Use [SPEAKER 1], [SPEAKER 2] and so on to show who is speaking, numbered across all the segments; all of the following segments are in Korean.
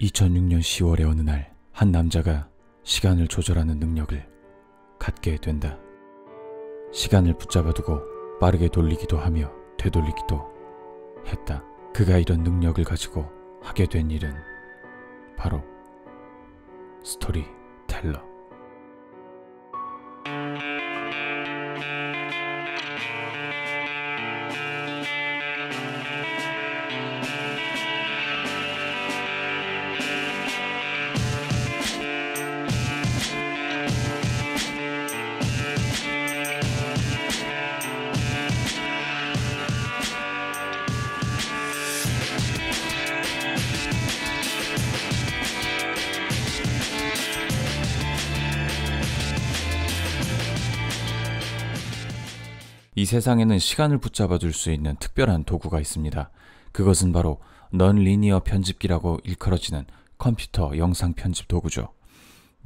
[SPEAKER 1] 2006년 10월의 어느 날, 한 남자가 시간을 조절하는 능력을 갖게 된다. 시간을 붙잡아두고 빠르게 돌리기도 하며 되돌리기도 했다. 그가 이런 능력을 가지고 하게 된 일은 바로 스토리텔러. 이 세상에는 시간을 붙잡아 줄 수 있는 특별한 도구가 있습니다. 그것은 바로 넌리니어 편집기라고 일컬어지는 컴퓨터 영상 편집 도구죠.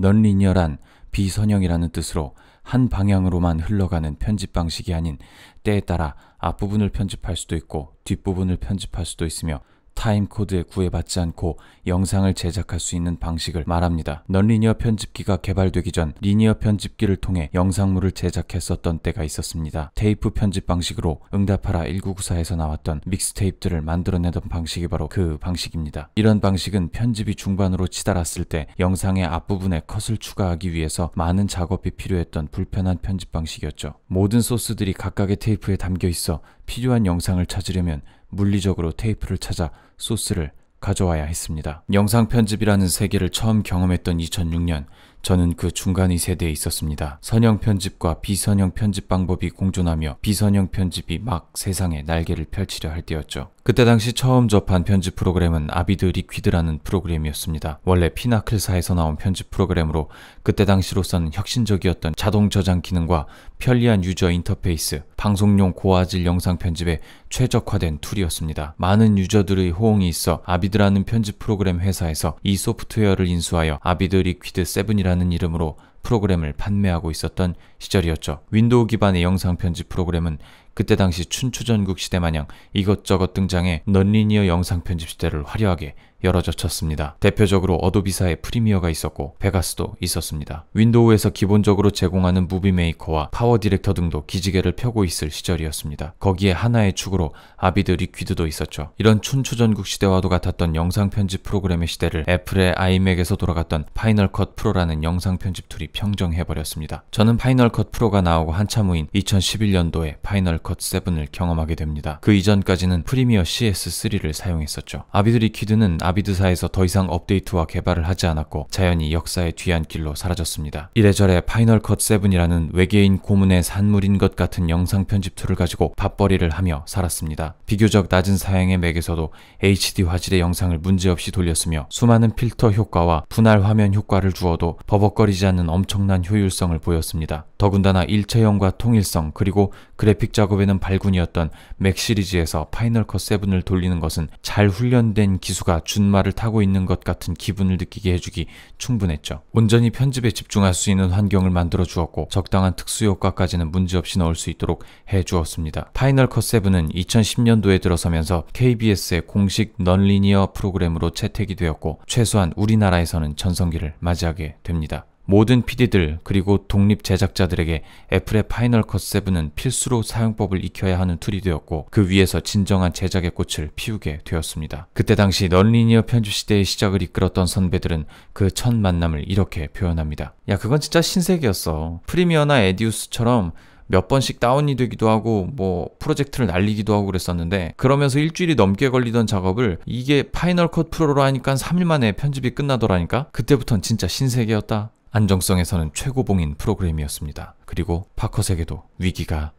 [SPEAKER 1] 넌리니어란 비선형이라는 뜻으로 한 방향으로만 흘러가는 편집 방식이 아닌 때에 따라 앞부분을 편집할 수도 있고 뒷부분을 편집할 수도 있으며 타임코드에 구애받지 않고 영상을 제작할 수 있는 방식을 말합니다. 넌리니어 편집기가 개발되기 전 리니어 편집기를 통해 영상물을 제작했었던 때가 있었습니다. 테이프 편집 방식으로 응답하라 1994에서 나왔던 믹스테이프들을 만들어내던 방식이 바로 그 방식입니다. 이런 방식은 편집이 중반으로 치달았을 때 영상의 앞부분에 컷을 추가하기 위해서 많은 작업이 필요했던 불편한 편집 방식이었죠. 모든 소스들이 각각의 테이프에 담겨 있어 필요한 영상을 찾으려면 물리적으로 테이프를 찾아 소스를 가져와야 했습니다. 영상 편집이라는 세계를 처음 경험했던 2006년, 저는 그 중간의 세대에 있었습니다. 선형 편집과 비선형 편집 방법이 공존하며 비선형 편집이 막 세상에 날개를 펼치려 할 때였죠. 그때 당시 처음 접한 편집 프로그램은 아비드 리퀴드라는 프로그램이었습니다. 원래 피나클사에서 나온 편집 프로그램으로 그때 당시로선 혁신적이었던 자동 저장 기능과 편리한 유저 인터페이스, 방송용 고화질 영상 편집에 최적화된 툴이었습니다. 많은 유저들의 호응이 있어 아비드라는 편집 프로그램 회사에서 이 소프트웨어를 인수하여 아비드 리퀴드 7이라는 이름으로 프로그램을 판매하고 있었던 시절이었죠. 윈도우 기반의 영상 편집 프로그램은 그때 당시 춘추전국 시대 마냥 이것저것 등장해 넌리니어 영상 편집 시대를 화려하게 열어젖혔습니다. 대표적으로 어도비사의 프리미어가 있었고 베가스도 있었습니다. 윈도우에서 기본적으로 제공하는 무비메이커와 파워 디렉터 등도 기지개를 펴고 있을 시절이었습니다. 거기에 하나의 축으로 아비드 리퀴드도 있었죠. 이런 춘추전국 시대와도 같았던 영상 편집 프로그램의 시대를 애플의 아이맥에서 돌아갔던 파이널 컷 프로라는 영상 편집 툴이 평정해버렸습니다. 저는 파이널 컷 프로가 나오고 한참 후인 2011년도에 파이널 컷 7을 경험하게 됩니다. 그 이전까지는 프리미어 CS3를 사용했었죠. 아비드 리퀴드는 아 아비드사에서 더 이상 업데이트와 개발을 하지 않았고 자연히 역사의 뒤안길로 사라졌습니다. 이래저래 파이널 컷 7이라는 외계인 고문의 산물인 것 같은 영상 편집 툴을 가지고 밥벌이를 하며 살았습니다. 비교적 낮은 사양의 맥에서도 HD 화질의 영상을 문제없이 돌렸으며 수많은 필터 효과와 분할 화면 효과를 주어도 버벅거리지 않는 엄청난 효율성을 보였습니다. 더군다나 일체형과 통일성 그리고 그래픽 작업에는 발군이었던 맥 시리즈에서 파이널 컷 7을 돌리는 것은 잘 훈련된 기수가 준 준말을 타고 있는 것 같은 기분을 느끼게 해주기 충분했죠. 온전히 편집에 집중할 수 있는 환경을 만들어 주었고 적당한 특수 효과까지는 문제없이 넣을 수 있도록 해 주었습니다. 파이널 컷 7은 2010년도에 들어서면서 KBS의 공식 넌리니어 프로그램으로 채택이 되었고 최소한 우리나라에서는 전성기를 맞이하게 됩니다. 모든 PD들 그리고 독립 제작자들에게 애플의 파이널 컷 7은 필수로 사용법을 익혀야 하는 툴이 되었고 그 위에서 진정한 제작의 꽃을 피우게 되었습니다. 그때 당시 넌리니어 편집 시대의 시작을 이끌었던 선배들은 그 첫 만남을 이렇게 표현합니다. 야 그건 진짜 신세계였어. 프리미어나 에디우스처럼 몇 번씩 다운이 되기도 하고 뭐 프로젝트를 날리기도 하고 그랬었는데 그러면서 일주일이 넘게 걸리던 작업을 이게 파이널 컷 프로로 하니까 3일 만에 편집이 끝나더라니까 그때부턴 진짜 신세계였다 안정성에서는 최고봉인 프로그램이었습니다. 그리고 파컷에게도 위기가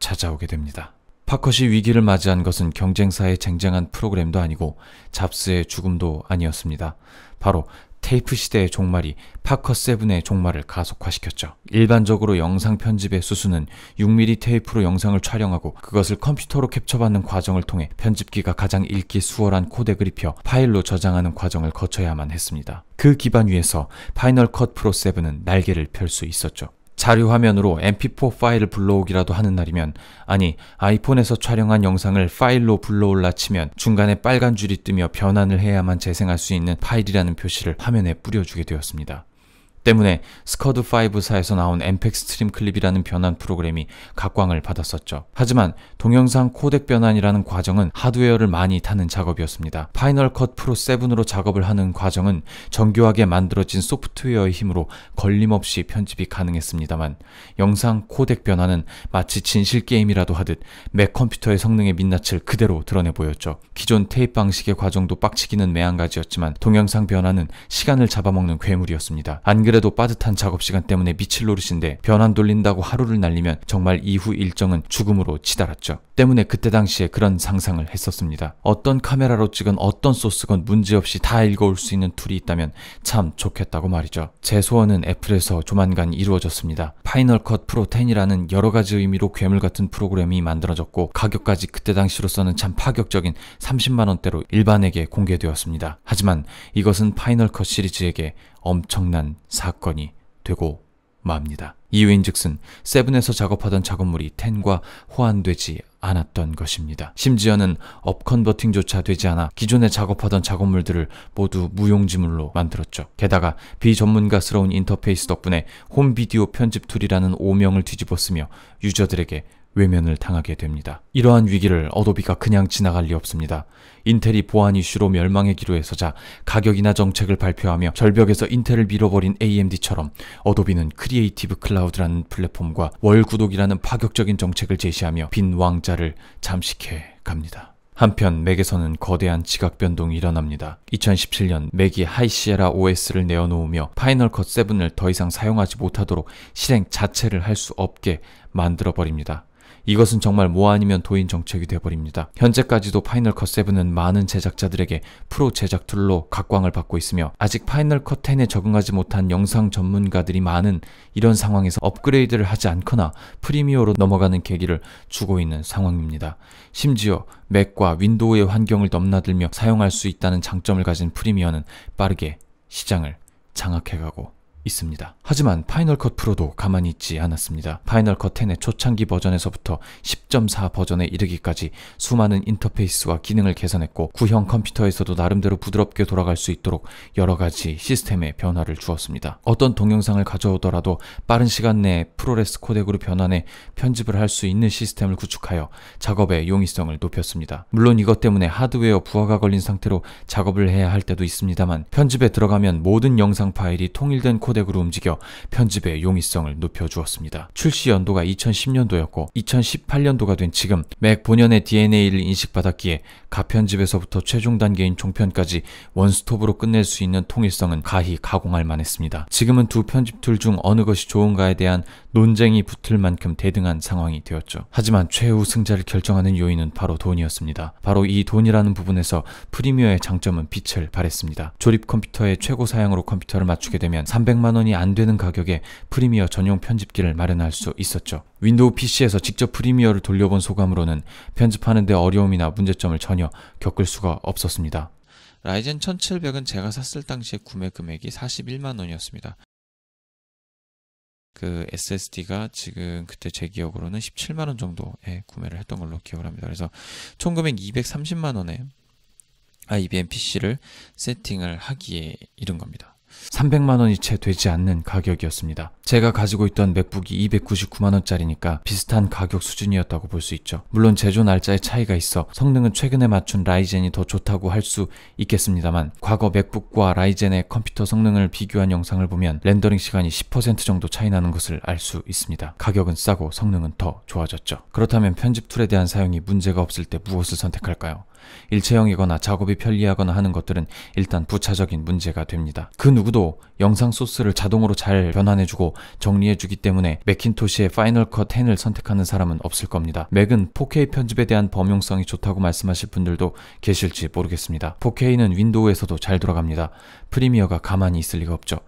[SPEAKER 1] 찾아오게 됩니다. 파컷이 위기를 맞이한 것은 경쟁사의 쟁쟁한 프로그램도 아니고 잡스의 죽음도 아니었습니다. 바로 테이프 시대의 종말이 파커 세븐의 종말을 가속화시켰죠. 일반적으로 영상 편집의 수순은 6mm 테이프로 영상을 촬영하고 그것을 컴퓨터로 캡처받는 과정을 통해 편집기가 가장 읽기 수월한 코덱을 입혀 파일로 저장하는 과정을 거쳐야만 했습니다. 그 기반 위에서 파이널 컷 프로 7은 날개를 펼 수 있었죠. 자료 화면으로 mp4 파일을 불러오기라도 하는 날이면 아니 아이폰에서 촬영한 영상을 파일로 불러올라 치면 중간에 빨간 줄이 뜨며 변환을 해야만 재생할 수 있는 파일이라는 표시를 화면에 뿌려주게 되었습니다. 때문에 스커드5사에서 나온 엠팩 스트림 클립이라는 변환 프로그램이 각광을 받았었죠. 하지만 동영상 코덱 변환이라는 과정은 하드웨어를 많이 타는 작업이었습니다. 파이널 컷 프로 7으로 작업을 하는 과정은 정교하게 만들어진 소프트웨어의 힘으로 걸림없이 편집이 가능했습니다만 영상 코덱 변환은 마치 진실 게임이라도 하듯 맥 컴퓨터의 성능의 민낯을 그대로 드러내 보였죠. 기존 테이프 방식의 과정도 빡치기는 매한가지였지만 동영상 변환은 시간을 잡아먹는 괴물이었습니다. 안 그래도 빠듯한 작업 시간 때문에 미칠 노릇인데 변환 돌린다고 하루를 날리면 정말 이후 일정은 죽음으로 치달았죠. 때문에 그때 당시에 그런 상상을 했었습니다. 어떤 카메라로 찍은 어떤 소스건 문제없이 다 읽어올 수 있는 툴이 있다면 참 좋겠다고 말이죠. 제 소원은 애플에서 조만간 이루어졌습니다. 파이널 컷 프로 10이라는 여러 가지 의미로 괴물 같은 프로그램이 만들어졌고 가격까지 그때 당시로서는 참 파격적인 30만원대로 일반에게 공개되었습니다. 하지만 이것은 파이널 컷 시리즈에게 엄청난 사건이 되고 맙니다. 이유인즉슨 세븐에서 작업하던 작업물이 텐과 호환되지 않았던 것입니다. 심지어는 업 컨버팅조차 되지 않아 기존에 작업하던 작업물들을 모두 무용지물로 만들었죠. 게다가 비전문가스러운 인터페이스 덕분에 홈비디오 편집 툴이라는 오명을 뒤집어쓰며 유저들에게 외면을 당하게 됩니다. 이러한 위기를 어도비가 그냥 지나갈 리 없습니다. 인텔이 보안 이슈로 멸망의 기로에 서자 가격이나 정책을 발표하며 절벽에서 인텔을 밀어버린 AMD처럼 어도비는 크리에이티브 클라우드라는 플랫폼과 월 구독이라는 파격적인 정책을 제시하며 빈 왕자를 잠식해 갑니다. 한편 맥에서는 거대한 지각 변동이 일어납니다. 2017년 맥이 하이시에라 OS를 내어놓으며 파이널 컷 7을 더 이상 사용하지 못하도록 실행 자체를 할 수 없게 만들어버립니다. 이것은 정말 뭐 아니면 도인 정책이 돼버립니다. 현재까지도 파이널 컷 7은 많은 제작자들에게 프로 제작 툴로 각광을 받고 있으며 아직 파이널 컷 10에 적응하지 못한 영상 전문가들이 많은 이런 상황에서 업그레이드를 하지 않거나 프리미어로 넘어가는 계기를 주고 있는 상황입니다. 심지어 맥과 윈도우의 환경을 넘나들며 사용할 수 있다는 장점을 가진 프리미어는 빠르게 시장을 장악해가고 있습니다. 하지만 파이널 컷 프로도 가만히 있지 않았습니다. 파이널 컷 10의 초창기 버전에서부터 10.4 버전에 이르기까지 수많은 인터페이스와 기능을 개선했고 구형 컴퓨터에서도 나름대로 부드럽게 돌아갈 수 있도록 여러 가지 시스템에 변화를 주었습니다. 어떤 동영상을 가져오더라도 빠른 시간 내에 프로레스 코덱으로 변환해 편집을 할 수 있는 시스템을 구축하여 작업의 용이성을 높였습니다. 물론 이것 때문에 하드웨어 부하가 걸린 상태로 작업을 해야 할 때도 있습니다만 편집에 들어가면 모든 영상 파일이 통일된 코 코덱으로 움직여 편집의 용이성을 높여주었습니다. 출시 연도가 2010년도였고 2018년도가 된 지금 맥 본연의 DNA를 인식받았기에 가편집에서부터 최종 단계인 종편까지 원스톱으로 끝낼 수 있는 통일성은 가히 가공할 만했습니다. 지금은 두 편집 툴 중 어느 것이 좋은가에 대한 논쟁이 붙을 만큼 대등한 상황이 되었죠. 하지만 최후 승자를 결정하는 요인은 바로 돈이었습니다. 바로 이 돈이라는 부분에서 프리미어의 장점은 빛을 발했습니다. 조립 컴퓨터의 최고 사양으로 컴퓨터를 맞추게 되면 300만 200만 원이 안 되는 가격에 프리미어 전용 편집기를 마련할 수 있었죠. 윈도우 PC에서 직접 프리미어를 돌려본 소감으로는 편집하는데 어려움이나 문제점을 전혀 겪을 수가 없었습니다. 라이젠 1700은 제가 샀을 당시에 구매 금액이 41만 원이었습니다. 그 SSD가 지금 그때 제 기억으로는 17만 원 정도에 구매를 했던 걸로 기억을 합니다. 그래서 총 금액 230만 원에 IBM PC를 세팅을 하기에 이른 겁니다. 300만 원이 채 되지 않는 가격이었습니다. 제가 가지고 있던 맥북이 299만 원짜리니까 비슷한 가격 수준이었다고 볼 수 있죠. 물론 제조 날짜에 차이가 있어 성능은 최근에 맞춘 라이젠이 더 좋다고 할 수 있겠습니다만 과거 맥북과 라이젠의 컴퓨터 성능을 비교한 영상을 보면 렌더링 시간이 10% 정도 차이 나는 것을 알 수 있습니다. 가격은 싸고 성능은 더 좋아졌죠. 그렇다면 편집 툴에 대한 사용이 문제가 없을 때 무엇을 선택할까요? 일체형이거나 작업이 편리하거나 하는 것들은 일단 부차적인 문제가 됩니다. 그 누구도 영상 소스를 자동으로 잘 변환해주고 정리해주기 때문에 맥킨토시의 파이널 컷 10을 선택하는 사람은 없을 겁니다. 맥은 4K 편집에 대한 범용성이 좋다고 말씀하실 분들도 계실지 모르겠습니다. 4K는 윈도우에서도 잘 돌아갑니다. 프리미어가 가만히 있을 리가 없죠.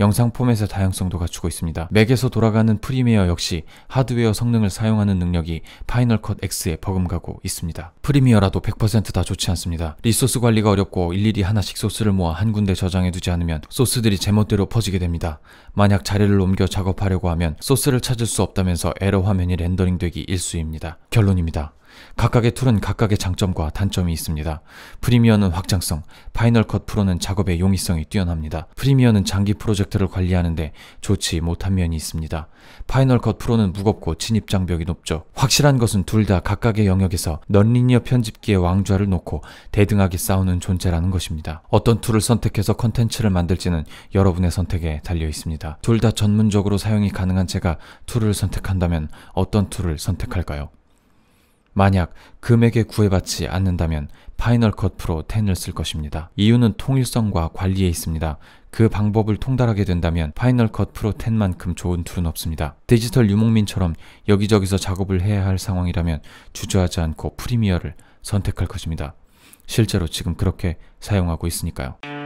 [SPEAKER 1] 영상 포맷의 다양성도 갖추고 있습니다. 맥에서 돌아가는 프리미어 역시 하드웨어 성능을 사용하는 능력이 파이널 컷 X에 버금가고 있습니다. 프리미어라도 100%다 좋지 않습니다. 리소스 관리가 어렵고 일일이 하나씩 소스를 모아 한 군데 저장해두지 않으면 소스들이 제멋대로 퍼지게 됩니다. 만약 자리를 옮겨 작업하려고 하면 소스를 찾을 수 없다면서 에러 화면이 렌더링되기 일수입니다. 결론입니다. 각각의 툴은 각각의 장점과 단점이 있습니다. 프리미어는 확장성, 파이널 컷 프로는 작업의 용이성이 뛰어납니다. 프리미어는 장기 프로젝트를 관리하는데 좋지 못한 면이 있습니다. 파이널 컷 프로는 무겁고 진입 장벽이 높죠. 확실한 것은 둘 다 각각의 영역에서 넌리니어 편집기의 왕좌를 놓고 대등하게 싸우는 존재라는 것입니다. 어떤 툴을 선택해서 컨텐츠를 만들지는 여러분의 선택에 달려 있습니다. 둘 다 전문적으로 사용이 가능한 제가 툴을 선택한다면 어떤 툴을 선택할까요? 만약 금액에 구애받지 않는다면 파이널 컷 프로 10을 쓸 것입니다. 이유는 통일성과 관리에 있습니다. 그 방법을 통달하게 된다면 파이널 컷 프로 10만큼 좋은 툴은 없습니다. 디지털 유목민처럼 여기저기서 작업을 해야 할 상황이라면 주저하지 않고 프리미어를 선택할 것입니다. 실제로 지금 그렇게 사용하고 있으니까요.